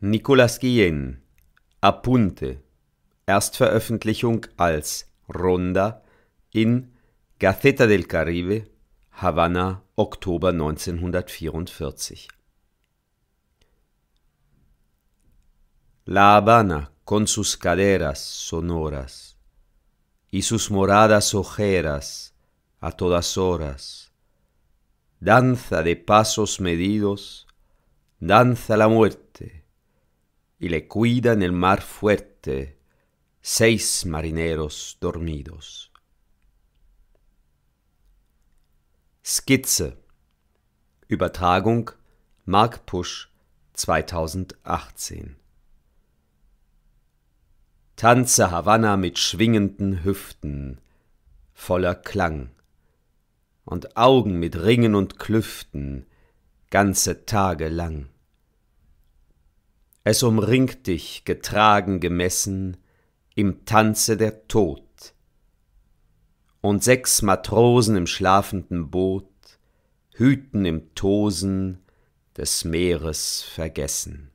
Nicolas Guillén Apunte Erstveröffentlichung als Ronda in Gaceta del Caribe, Havana, Oktober 1944. La Habana con sus caderas sonoras y sus moradas ojeras a todas horas, danza de pasos medidos, danza la muerte y le cuida en el mar fuerte seis marineros dormidos. Skizze Übertragung Mark Pusch 2018 Tanze Havanna mit schwingenden Hüften, voller Klang, und Augen mit Ringen und Klüften, ganze Tage lang. Es umringt dich, getragen, gemessen, im Tanze der Tod. Und sechs Matrosen im schlafenden Boot hüten im Tosen des Meeres vergessen.